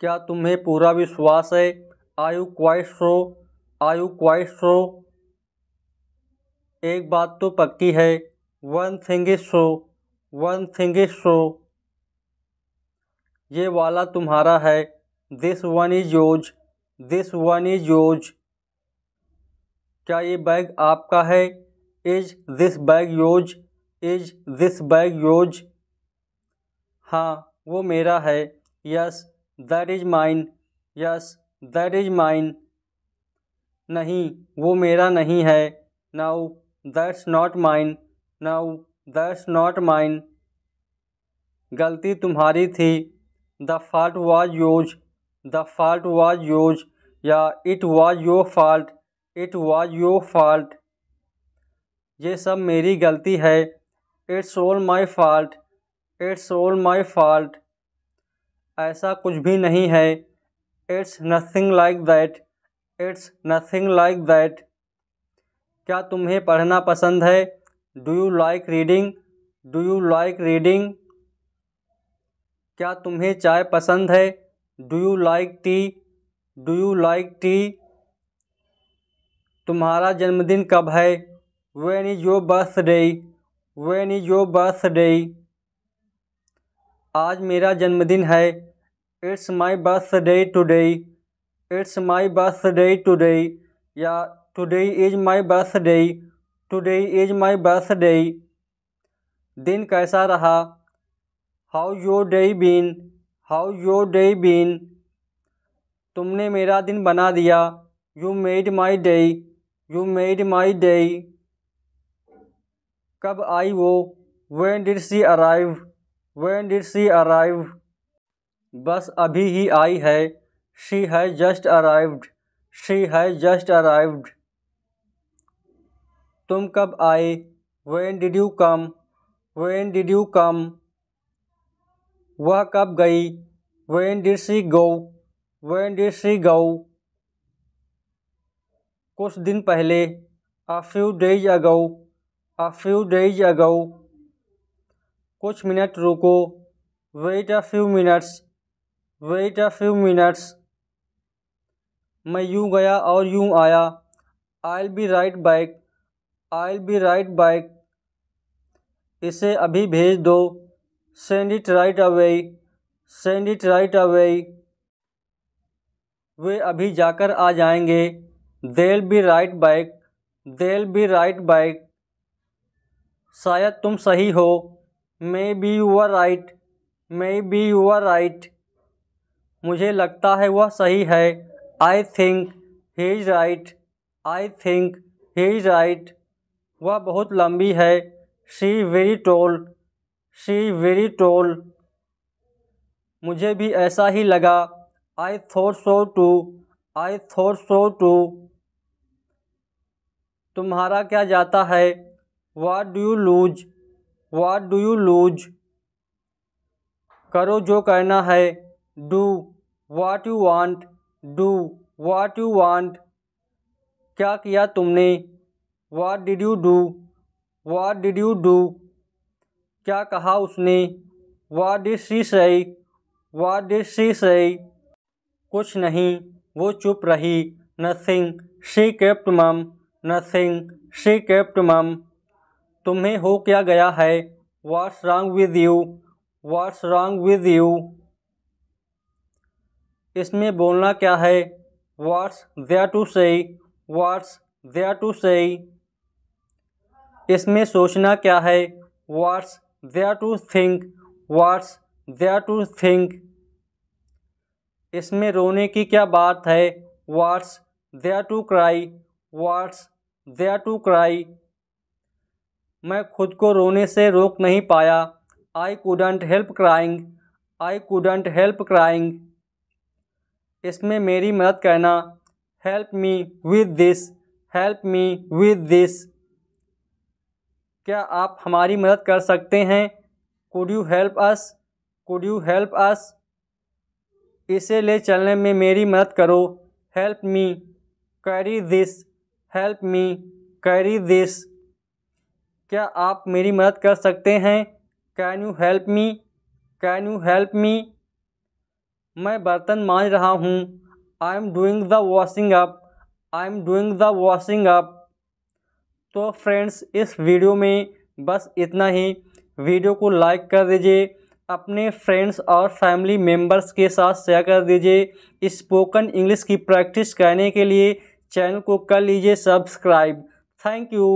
क्या तुम्हें पूरा विश्वास है I'm quite sure I'm quite sure एक बात तो पक्की है one thing is sure one thing is sure ये वाला तुम्हारा है this one is yours this one is yours क्या ये बैग आपका है is this bag yours is this bag yours हाँ वो मेरा है yes that is mine yes that is mine नहीं वो मेरा नहीं है no that's not mine no that's not mine गलती तुम्हारी थी the fault was yours the fault was yours या it was your fault it was your fault ये सब मेरी गलती है it's all my fault it's all my fault ऐसा कुछ भी नहीं है it's nothing like that it's nothing like that क्या तुम्हें पढ़ना पसंद है do you like reading do you like reading क्या तुम्हें चाय पसंद है do you like T do you like tea तुम्हारा जन्मदिन कब है when is your birthday when is your birthday आज मेरा जन्मदिन है it's my day today it's my day today या today is my birthday today is my birthday दिन कैसा रहा how your day been how your day been तुमने मेरा दिन बना दिया you made my day you made my day कब आई वो when did she arrive when did she arrive बस अभी ही आई है she has just arrived she has just arrived तुम कब आए when did you come when did you come वह कब गई when did she go when did she go कुछ दिन पहले a few days ago a few days ago कुछ मिनट रुको wait a few minutes wait a few minutes मैं यूँ गया और यूँ आया I be right back I be right back इसे अभी भेज दो send it right away send it right away वे अभी जाकर आ जाएंगे they'll be right back they'll be right back शायद तुम सही हो maybe you are right maybe you are right मुझे लगता है वह सही है I think he is right I think he is right वह बहुत लंबी है she very tall she very tall मुझे भी ऐसा ही लगा आई थोर सो to I Thor so to तुम्हारा क्या जाता है what do you lose what do you lose करो जो कहना है do what you want do what you want क्या किया तुमने what did you do what did you do क्या कहा उसने वाट डिड सी सही वाट डिड सी सही कुछ नहीं वो चुप रही nothing she kept mum nothing she kept mum तुम्हें हो क्या गया है what's wrong with you what's wrong with you इसमें बोलना क्या है what's there to say what's there to say इसमें सोचना क्या है what's there to think what's there to think इसमें रोने की क्या बात है what's there to cry what's there to cry मैं खुद को रोने से रोक नहीं पाया I couldn't help crying I couldn't help crying इसमें मेरी मदद करना help me with this help me with this क्या आप हमारी मदद कर सकते हैं could you help us could you help us इसे ले चलने में मेरी मदद करो help me carry this help me carry this क्या आप मेरी मदद कर सकते हैं can you help me can you help me मैं बर्तन मांज रहा हूँ I am doing the washing up I am doing the washing up तो फ्रेंड्स इस वीडियो में बस इतना ही वीडियो को लाइक कर दीजिए अपने फ्रेंड्स और फैमिली मेम्बर्स के साथ शेयर कर दीजिए स्पोकन इंग्लिश की प्रैक्टिस करने के लिए चैनल को कर लीजिए सब्सक्राइब थैंक यू